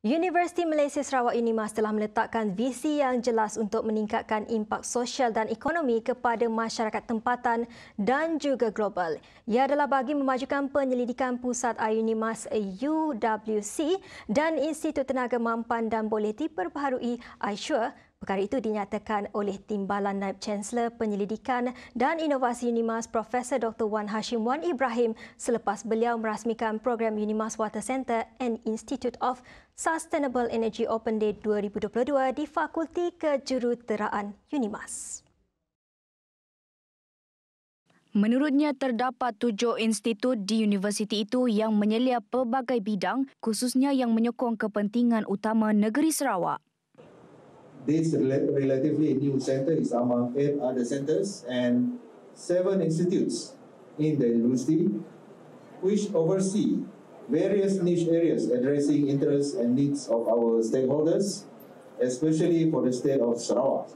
Universiti Malaysia Sarawak Unimas telah meletakkan visi yang jelas untuk meningkatkan impak sosial dan ekonomi kepada masyarakat tempatan dan juga global. Ia adalah bagi memajukan penyelidikan pusat Unimas UWC dan Institut Tenaga Mampan dan Boleh Diperbaharui Aisyah Perkara itu dinyatakan oleh Timbalan Naib Chancellor Penyelidikan dan Inovasi UNIMAS Prof. Dr. Wan Hashim Wan Ibrahim selepas beliau merasmikan program UNIMAS Water Center and Institute of Sustainable Energy Open Day 2022 di Fakulti Kejuruteraan UNIMAS. Menurutnya, terdapat tujuh institut di universiti itu yang menyelia pelbagai bidang khususnya yang menyokong kepentingan utama negeri Sarawak. This rel- relatively new center is among eight other centers and seven institutes in the university, which oversee various niche areas addressing interests and needs of our stakeholders, especially for the state of Sarawak.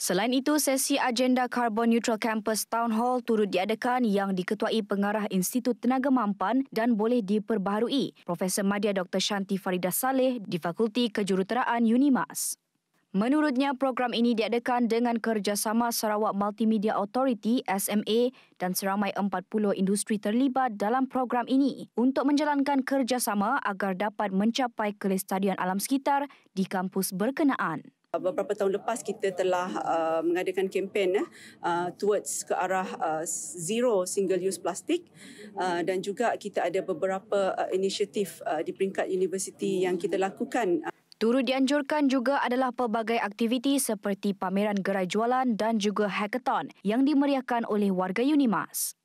Selain itu, sesi agenda Carbon Neutral Campus Town Hall turut diadakan yang diketuai pengarah Institut Tenaga Mampan dan boleh diperbaharui Profesor Madya Dr. Shanti Farida Saleh di Fakulti Kejuruteraan UNIMAS. Menurutnya, program ini diadakan dengan kerjasama Sarawak Multimedia Authority SMA dan seramai 40 industri terlibat dalam program ini untuk menjalankan kerjasama agar dapat mencapai kelestarian alam sekitar di kampus berkenaan. Uh, beberapa tahun lepas kita telah uh, mengadakan kempen eh, uh, towards ke arah uh, zero single use plastik uh, dan juga kita ada beberapa uh, inisiatif uh, di peringkat universiti yang kita lakukan. Turut dianjurkan juga adalah pelbagai aktiviti seperti pameran gerai jualan dan juga hackathon yang dimeriahkan oleh warga Unimas.